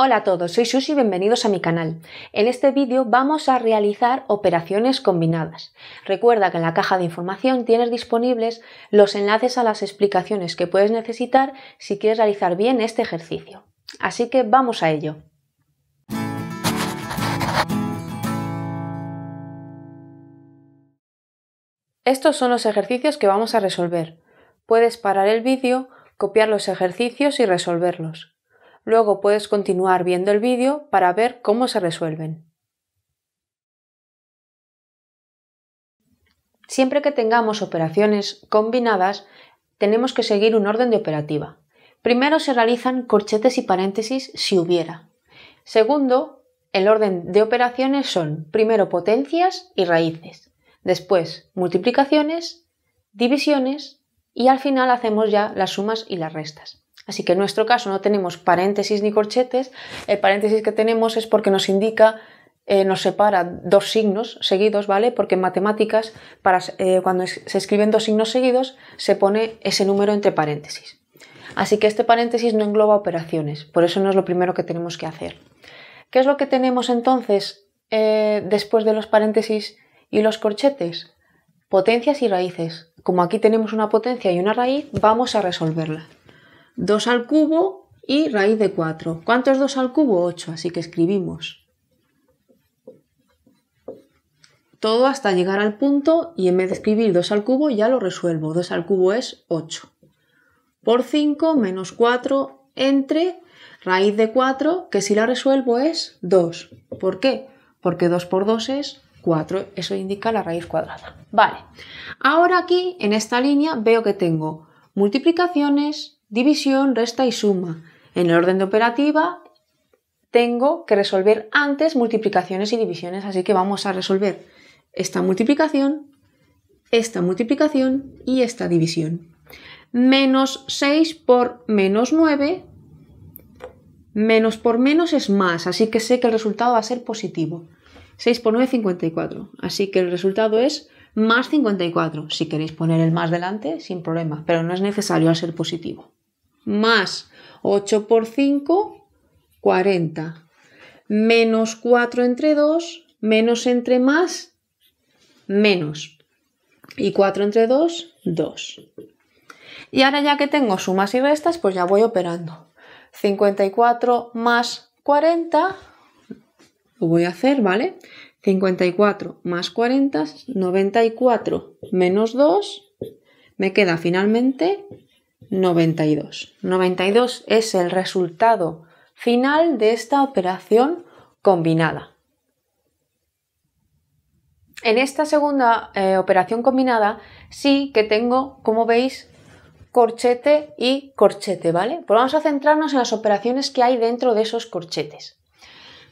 Hola a todos, soy Susi y bienvenidos a mi canal. En este vídeo vamos a realizar operaciones combinadas. Recuerda que en la caja de información tienes disponibles los enlaces a las explicaciones que puedes necesitar si quieres realizar bien este ejercicio. Así que vamos a ello. Estos son los ejercicios que vamos a resolver. Puedes parar el vídeo, copiar los ejercicios y resolverlos. Luego puedes continuar viendo el vídeo para ver cómo se resuelven. Siempre que tengamos operaciones combinadas, tenemos que seguir un orden de operativa. Primero se realizan corchetes y paréntesis si hubiera. Segundo, el orden de operaciones son primero potencias y raíces, después multiplicaciones, divisiones y al final hacemos ya las sumas y las restas. Así que en nuestro caso no tenemos paréntesis ni corchetes. El paréntesis que tenemos es porque nos indica, eh, nos separa dos signos seguidos, ¿vale? Porque en matemáticas, eh, cuando se escriben dos signos seguidos, se pone ese número entre paréntesis. Así que este paréntesis no engloba operaciones, por eso no es lo primero que tenemos que hacer. ¿Qué es lo que tenemos entonces eh, después de los paréntesis y los corchetes? Potencias y raíces. Como aquí tenemos una potencia y una raíz, vamos a resolverla. 2 al cubo y raíz de 4. ¿Cuánto es 2 al cubo? 8, así que escribimos. Todo hasta llegar al punto y en vez de escribir 2 al cubo ya lo resuelvo. 2 al cubo es 8. Por 5 menos 4 entre raíz de 4, que si la resuelvo es 2. ¿Por qué? Porque 2 por 2 es 4. Eso indica la raíz cuadrada. Vale. Ahora aquí, en esta línea, veo que tengo multiplicaciones, división, resta y suma. En el orden de operativa tengo que resolver antes multiplicaciones y divisiones, así que vamos a resolver esta multiplicación, esta multiplicación y esta división. Menos 6 por menos 9, menos por menos es más, así que sé que el resultado va a ser positivo. 6 por 9 es 54, así que el resultado es más 54. Si queréis poner el más delante, sin problema, pero no es necesario al ser positivo más 8 por 5, 40. Menos 4 entre 2, menos entre más, menos. Y 4 entre 2, 2. Y ahora ya que tengo sumas y restas, pues ya voy operando. 54 más 40, lo voy a hacer, ¿vale? 54 más 40, 94 menos 2, me queda finalmente 92. 92 es el resultado final de esta operación combinada. En esta segunda eh, operación combinada sí que tengo, como veis, corchete y corchete, ¿vale? Pues vamos a centrarnos en las operaciones que hay dentro de esos corchetes.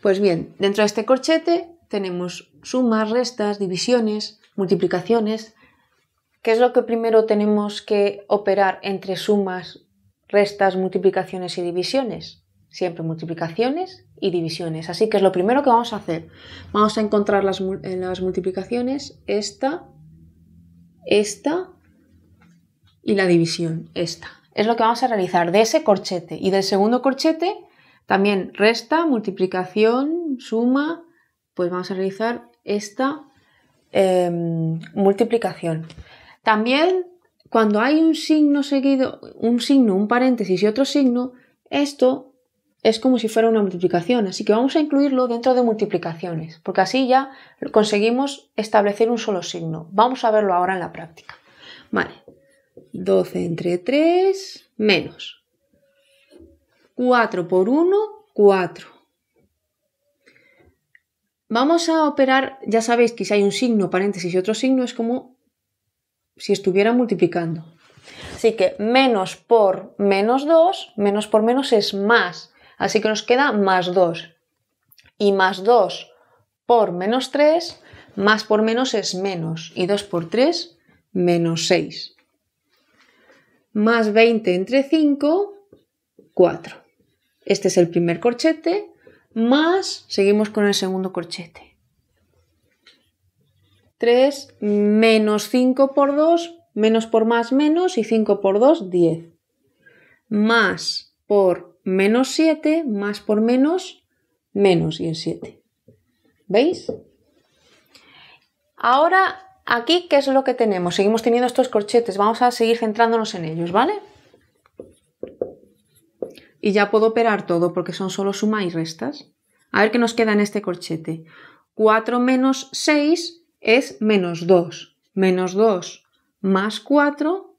Pues bien, dentro de este corchete tenemos sumas, restas, divisiones, multiplicaciones, ¿Qué es lo que primero tenemos que operar entre sumas, restas, multiplicaciones y divisiones? Siempre multiplicaciones y divisiones. Así que es lo primero que vamos a hacer. Vamos a encontrar las, en las multiplicaciones esta, esta y la división, esta. Es lo que vamos a realizar de ese corchete. Y del segundo corchete, también resta, multiplicación, suma, pues vamos a realizar esta em, multiplicación. También cuando hay un signo seguido, un signo, un paréntesis y otro signo, esto es como si fuera una multiplicación, así que vamos a incluirlo dentro de multiplicaciones, porque así ya conseguimos establecer un solo signo. Vamos a verlo ahora en la práctica. Vale, 12 entre 3 menos 4 por 1, 4. Vamos a operar, ya sabéis que si hay un signo, paréntesis y otro signo es como si estuviera multiplicando. Así que menos por menos 2, menos por menos es más. Así que nos queda más 2. Y más 2 por menos 3, más por menos es menos. Y 2 por 3, menos 6. Más 20 entre 5, 4. Este es el primer corchete, más seguimos con el segundo corchete. 3 menos 5 por 2, menos por más menos y 5 por 2, 10. Más por menos 7, más por menos, menos y el 7. ¿Veis? Ahora, aquí, ¿qué es lo que tenemos? Seguimos teniendo estos corchetes, vamos a seguir centrándonos en ellos, ¿vale? Y ya puedo operar todo porque son solo suma y restas. A ver qué nos queda en este corchete. 4 menos 6 es menos 2. Menos 2 más 4,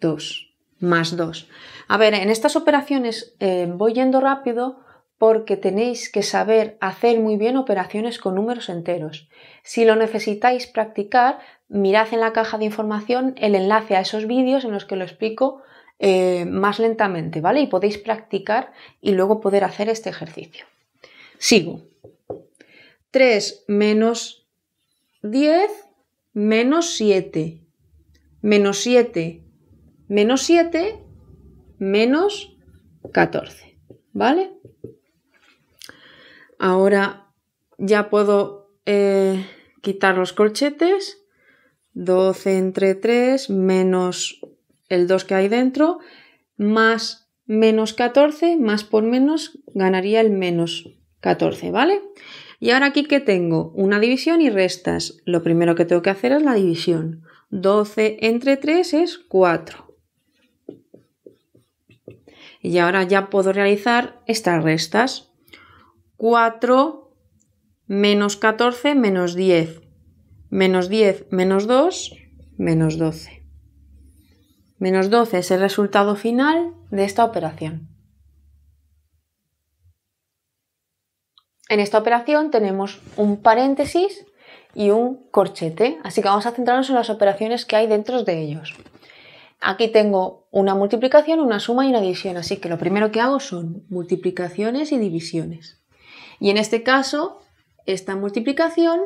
2. Más 2. A ver, en estas operaciones eh, voy yendo rápido porque tenéis que saber hacer muy bien operaciones con números enteros. Si lo necesitáis practicar, mirad en la caja de información el enlace a esos vídeos en los que lo explico eh, más lentamente, ¿vale? Y podéis practicar y luego poder hacer este ejercicio. Sigo. 3 menos 10 menos 7, menos 7, menos 7, menos 14. ¿Vale? Ahora ya puedo eh, quitar los corchetes. 12 entre 3 menos el 2 que hay dentro, más menos 14, más por menos, ganaría el menos 14, ¿vale? Y ahora aquí que tengo una división y restas. Lo primero que tengo que hacer es la división. 12 entre 3 es 4. Y ahora ya puedo realizar estas restas. 4 menos 14 menos 10. Menos 10 menos 2 menos 12. Menos 12 es el resultado final de esta operación. En esta operación tenemos un paréntesis y un corchete, así que vamos a centrarnos en las operaciones que hay dentro de ellos. Aquí tengo una multiplicación, una suma y una división, así que lo primero que hago son multiplicaciones y divisiones. Y en este caso, esta multiplicación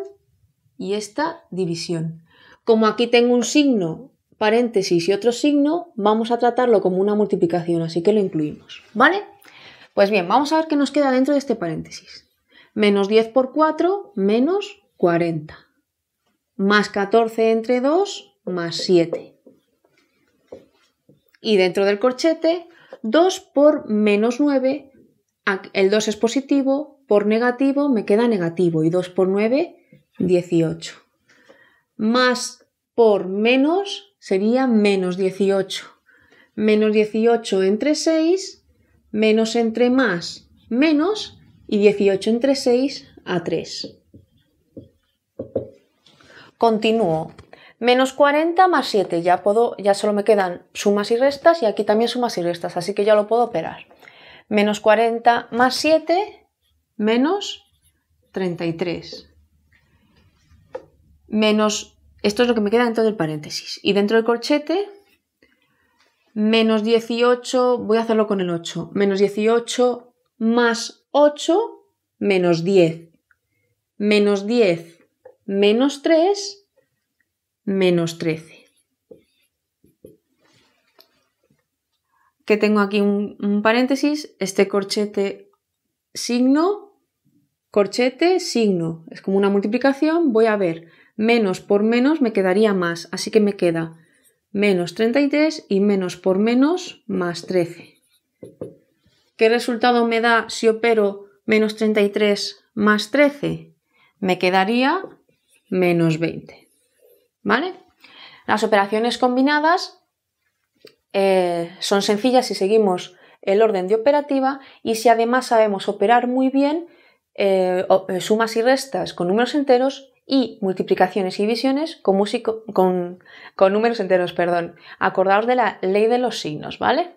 y esta división. Como aquí tengo un signo, paréntesis y otro signo, vamos a tratarlo como una multiplicación, así que lo incluimos, ¿vale? Pues bien, vamos a ver qué nos queda dentro de este paréntesis. Menos 10 por 4, menos 40. Más 14 entre 2, más 7. Y dentro del corchete, 2 por menos 9, el 2 es positivo, por negativo me queda negativo y 2 por 9, 18. Más por menos sería menos 18. Menos 18 entre 6, menos entre más, menos y 18 entre 6 a 3. Continúo. Menos 40 más 7, ya, puedo, ya solo me quedan sumas y restas y aquí también sumas y restas, así que ya lo puedo operar. Menos 40 más 7, menos 33. Menos, esto es lo que me queda dentro del paréntesis. Y dentro del corchete, menos 18, voy a hacerlo con el 8, menos 18 más 8 menos 10. Menos 10 menos 3 menos 13. Que tengo aquí un, paréntesis, este corchete signo, corchete signo, es como una multiplicación, voy a ver, menos por menos me quedaría más, así que me queda menos 33 y menos por menos más 13. ¿Qué resultado me da si opero menos 33 más 13? Me quedaría menos 20. ¿Vale? Las operaciones combinadas eh, son sencillas si seguimos el orden de operativa y si además sabemos operar muy bien eh, eh, sumas y restas con números enteros y multiplicaciones y divisiones con, con números enteros. Perdón. Acordaos de la ley de los signos, ¿vale?